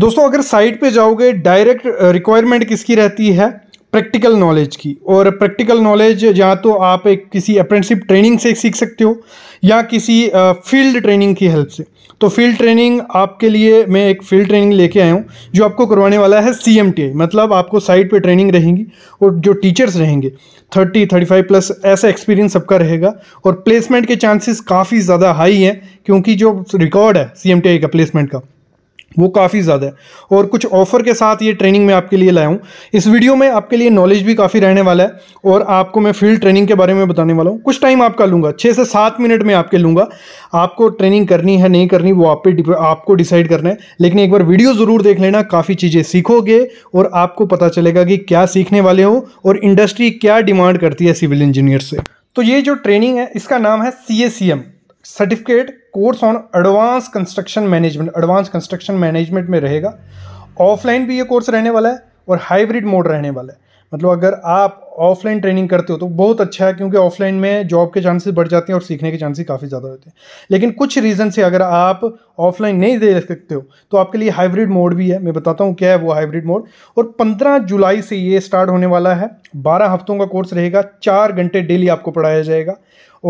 दोस्तों अगर साइट पे जाओगे डायरेक्ट रिक्वायरमेंट किसकी रहती है प्रैक्टिकल नॉलेज की और प्रैक्टिकल नॉलेज या तो आप एक किसी अप्रेंटिसिप ट्रेनिंग से सीख सकते हो या किसी फील्ड ट्रेनिंग की हेल्प से तो फील्ड ट्रेनिंग आपके लिए मैं एक फील्ड ट्रेनिंग लेके आया हूँ जो आपको करवाने वाला है सी मतलब आपको साइट पे ट्रेनिंग रहेगी और जो टीचर्स रहेंगे थर्टी थर्टी फाइव प्लस ऐसा एक्सपीरियंस सबका रहेगा और प्लेसमेंट के चांसेस काफ़ी ज़्यादा हाई हैं क्योंकि जो रिकॉर्ड है सी का प्लेसमेंट का वो काफ़ी ज़्यादा है और कुछ ऑफ़र के साथ ये ट्रेनिंग मैं आपके लिए लाया हूँ इस वीडियो में आपके लिए नॉलेज भी काफ़ी रहने वाला है और आपको मैं फील्ड ट्रेनिंग के बारे में बताने वाला हूँ कुछ टाइम आपका लूँगा छः से सात मिनट में आपके लूँगा आपको ट्रेनिंग करनी है नहीं करनी वो आप पे आपको डिसाइड करना है लेकिन एक बार वीडियो ज़रूर देख लेना काफ़ी चीज़ें सीखोगे और आपको पता चलेगा कि क्या सीखने वाले हो और इंडस्ट्री क्या डिमांड करती है सिविल इंजीनियर से तो ये जो ट्रेनिंग है इसका नाम है C certificate course on advance construction management advance construction management में रहेगा ऑफलाइन भी ये कोर्स रहने वाला है और हाइब्रिड मोड रहने वाला है मतलब अगर आप ऑफलाइन ट्रेनिंग करते हो तो बहुत अच्छा है क्योंकि ऑफलाइन में जॉब के चांसेस बढ़ जाते हैं और सीखने के चांसेस काफ़ी ज़्यादा होते हैं लेकिन कुछ रीज़न से अगर आप ऑफलाइन नहीं दे सकते हो तो आपके लिए हाइब्रिड मोड भी है मैं बताता हूँ क्या है वो हाइब्रिड मोड और 15 जुलाई से ये स्टार्ट होने वाला है बारह हफ्तों का कोर्स रहेगा चार घंटे डेली आपको पढ़ाया जाएगा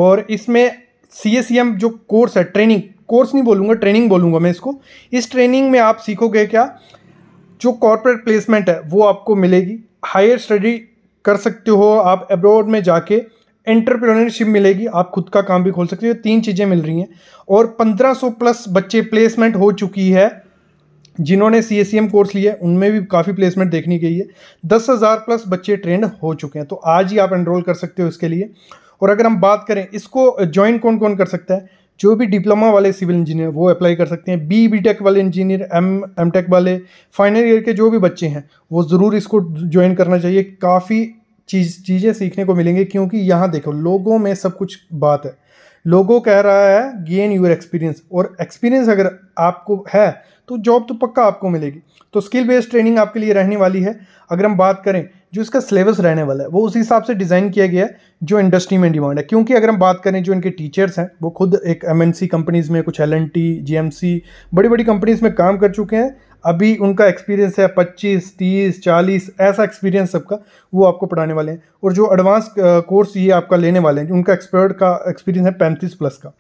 और इसमें सी एस सी एम जो कोर्स है ट्रेनिंग कोर्स नहीं बोलूँगा ट्रेनिंग बोलूँगा मैं इसको इस ट्रेनिंग में आप सीखोगे क्या जो कॉरपोरेट प्लेसमेंट है वो आपको मिलेगी हायर स्टडी कर सकते हो आप अब्रॉड में जाके एंटरप्रेन्योरशिप मिलेगी आप खुद का काम भी खोल सकते हो तीन चीज़ें मिल रही हैं और 1500 प्लस बच्चे प्लेसमेंट हो चुकी है जिन्होंने सी एस कोर्स लिया है उनमें भी काफ़ी प्लेसमेंट देखनी गई है दस हज़ार प्लस बच्चे ट्रेंड हो चुके हैं तो आज ही आप एनरोल कर सकते हो इसके लिए और अगर हम बात करें इसको ज्वाइन कौन कौन कर सकता है जो भी डिप्लोमा वाले सिविल इंजीनियर वो अप्लाई कर सकते हैं बी बी टेक वाले इंजीनियर एम एम टेक वाले फाइनल ईयर के जो भी बच्चे हैं वो ज़रूर इसको ज्वाइन करना चाहिए काफ़ी चीज़ चीज़ें सीखने को मिलेंगे क्योंकि यहाँ देखो लोगों में सब कुछ बात है लोगो कह रहा है गेन यूर एक्सपीरियंस और एक्सपीरियंस अगर आपको है तो जॉब तो पक्का आपको मिलेगी तो स्किल बेस्ड ट्रेनिंग आपके लिए रहने वाली है अगर हम बात करें जो इसका सिलेबस रहने वाला है वो उसी हिसाब से डिज़ाइन किया गया है जो इंडस्ट्री में डिमांड है क्योंकि अगर हम बात करें जो इनके टीचर्स हैं वो खुद एक एमएनसी कंपनीज़ में कुछ एल एन टी बड़ी बड़ी कंपनीज़ में काम कर चुके हैं अभी उनका एक्सपीरियंस है पच्चीस तीस चालीस ऐसा एक्सपीरियंस सबका वो आपको पढ़ाने वाले हैं और जो एडवांस कोर्स ये आपका लेने वाले हैं उनका एक्सपर्ट का एक्सपीरियंस है पैंतीस प्लस का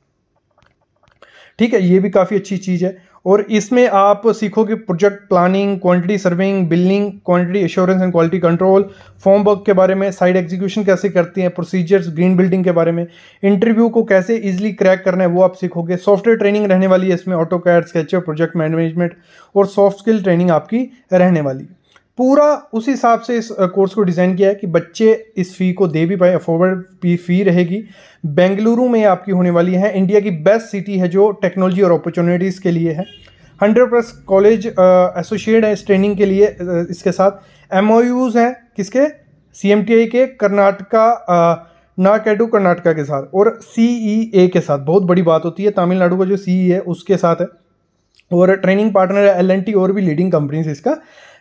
ठीक है ये भी काफ़ी अच्छी चीज़ है और इसमें आप सीखोगे project planning quantity serving billing quantity assurance and quality control form work के बारे में साइड एग्जीक्यूशन कैसे करती हैं प्रोसीजर्स ग्रीन बिल्डिंग के बारे में इंटरव्यू को कैसे इजीली क्रैक करना है वो आप सीखोगे सॉफ्टवेयर ट्रेनिंग रहने वाली है इसमें AutoCAD sketcher project management और सॉफ्ट स्किल ट्रेनिंग आपकी रहने वाली है पूरा उस हिसाब से इस कोर्स को डिज़ाइन किया है कि बच्चे इस फ़ी को दे भी पाए अफोर्ड फ़ी रहेगी बेंगलुरु में आपकी होने वाली है इंडिया की बेस्ट सिटी है जो टेक्नोलॉजी और अपॉर्चुनिटीज़ के लिए है हंड्रेड प्लस कॉलेज एसोसिएट है इस ट्रेनिंग के लिए इसके साथ एम हैं किसके सी के कर्नाटका नाकेडू कर्नाटका के साथ और सी e के साथ बहुत बड़ी बात होती है तमिलनाडु का जो सी e है उसके साथ है और ट्रेनिंग पार्टनर है एल और भी लीडिंग कंपनीज इसका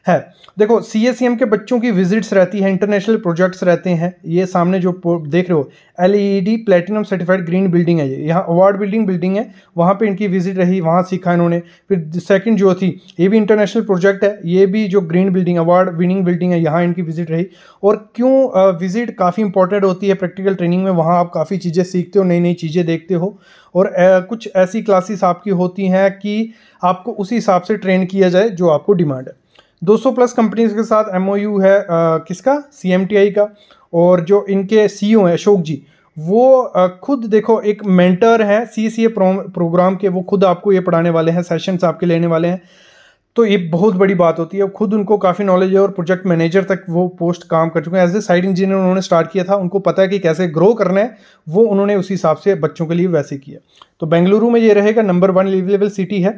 है देखो सी एस e के बच्चों की विजिट्स रहती है इंटरनेशनल प्रोजेक्ट्स रहते हैं ये सामने जो देख रहे हो L E D platinum certified green building है ये यहाँ अवार्ड बिल्डिंग बिल्डिंग है वहाँ पे इनकी विजिट रही वहाँ सीखा इन्होंने फिर सेकंड जो थी ये भी इंटरनेशनल प्रोजेक्ट है ये भी जो green building award winning building है यहाँ इनकी विजिट रही और क्यों विजिट काफ़ी इंपॉर्टेंट होती है प्रैक्टिकल ट्रेनिंग में वहाँ आप काफ़ी चीज़ें सीखते हो नई नई चीज़ें देखते हो और कुछ ऐसी क्लासेस आपकी होती हैं कि आपको उसी हिसाब से ट्रेन किया जाए जो आपको डिमांड है 200 प्लस कंपनीज के साथ एमओयू है आ, किसका सीएमटीआई का और जो इनके सीईओ e हैं अशोक जी वो खुद देखो एक मेंटर हैं सी सी ए प्रोग्राम के वो खुद आपको ये पढ़ाने वाले हैं सेशंस आपके लेने वाले हैं तो ये बहुत बड़ी बात होती है खुद उनको काफ़ी नॉलेज है और प्रोजेक्ट मैनेजर तक वो पोस्ट काम कर चुके हैं एज ए साइड इंजीनियर उन्होंने स्टार्ट किया था उनको पता है कि कैसे ग्रो करना है वो उन्होंने उसी हिसाब से बच्चों के लिए वैसे किया तो बेंगलुरु में ये रहेगा नंबर वन लेवल सिटी है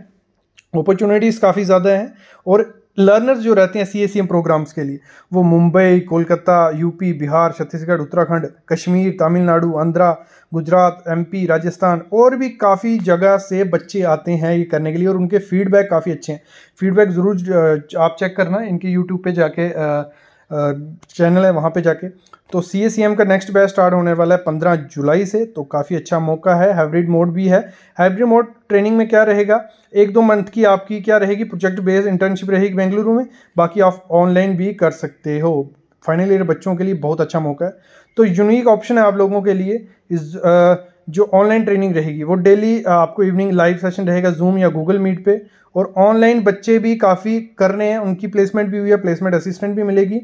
अपॉर्चुनिटीज़ काफ़ी ज़्यादा हैं और लर्नर्स जो रहते हैं सी एस प्रोग्राम्स के लिए वो मुंबई कोलकाता यूपी बिहार छत्तीसगढ़ उत्तराखंड कश्मीर तमिलनाडु आंध्रा गुजरात एमपी राजस्थान और भी काफ़ी जगह से बच्चे आते हैं ये करने के लिए और उनके फीडबैक काफ़ी अच्छे हैं फीडबैक ज़रूर आप चेक करना इनके यूट्यूब पे जाके आ, चैनल है वहाँ पे जाके तो सी एस सी एम का नेक्स्ट बैच स्टार्ट होने वाला है पंद्रह जुलाई से तो काफ़ी अच्छा मौका है हाइब्रिड मोड भी है हाइब्रिड मोड ट्रेनिंग में क्या रहेगा एक दो मंथ की आपकी क्या रहेगी प्रोजेक्ट बेस्ड इंटर्नशिप रहेगी बेंगलुरु में बाकी आप ऑनलाइन भी कर सकते हो फाइनल ईयर बच्चों के लिए बहुत अच्छा मौका है तो यूनिक ऑप्शन है आप लोगों के लिए इस जो ऑनलाइन ट्रेनिंग रहेगी वो डेली आपको इवनिंग लाइव सेशन रहेगा जूम या गूगल मीट पे और ऑनलाइन बच्चे भी काफ़ी कर रहे हैं उनकी प्लेसमेंट भी हुई है प्लेसमेंट असिस्टेंट भी मिलेगी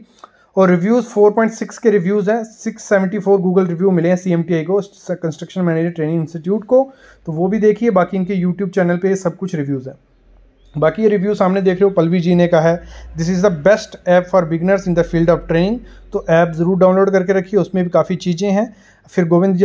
और रिव्यूज़ 4.6 के रिव्यूज़ हैं 674 गूगल रिव्यू मिले हैं सी को कंस्ट्रक्शन मैनेजर ट्रेनिंग इंस्टीट्यूट को तो वो भी देखिए बाकी इनके यूट्यूब चैनल पर सब कुछ रिव्यूज़ हैं बाकी ये रिव्यू सामने देख रहे हो पलवी जी ने कहा है this is the best app for beginners in the field of training तो ऐप ज़रूर डाउनलोड करके रखिए उसमें भी काफ़ी चीज़ें हैं फिर गोविंद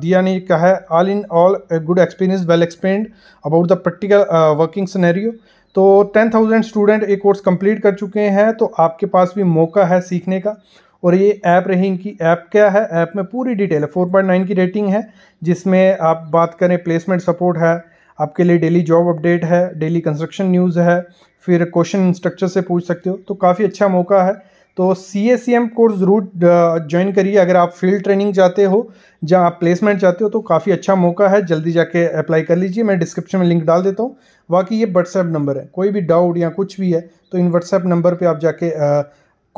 दिया ने कहा है all in all good experience well explained about the practical working scenario तो टेन थाउजेंड स्टूडेंट ये कोर्स कंप्लीट कर चुके हैं तो आपके पास भी मौका है सीखने का और ये ऐप रही इनकी ऐप क्या है ऐप में पूरी डिटेल है फोर पॉइंट नाइन की रेटिंग है जिसमें आप बात करें प्लेसमेंट सपोर्ट है आपके लिए डेली जॉब अपडेट है डेली कंस्ट्रक्शन न्यूज़ है फिर क्वेश्चन इंस्ट्रक्चर से पूछ सकते हो तो काफ़ी अच्छा मौका है तो C S C M course ज़रूर ज्वाइन करिए अगर आप फील्ड ट्रेनिंग चाहते हो जहाँ आप प्लेसमेंट चाहते हो तो काफ़ी अच्छा मौका है जल्दी जाके अप्लाई कर लीजिए मैं डिस्क्रिप्शन में लिंक डाल देता हूँ बाकी ये व्हाट्सएप नंबर है कोई भी डाउट या कुछ भी है तो इन व्हाट्सएप नंबर पर आप जाके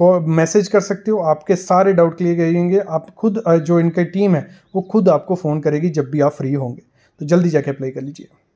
को मैसेज कर सकते हो आपके सारे डाउट क्लियर करेंगे आप खुद जो इनकी टीम है वो खुद आपको फ़ोन करेगी जब भी आप फ्री होंगे तो जल्दी जाके अप्लाई कर लीजिए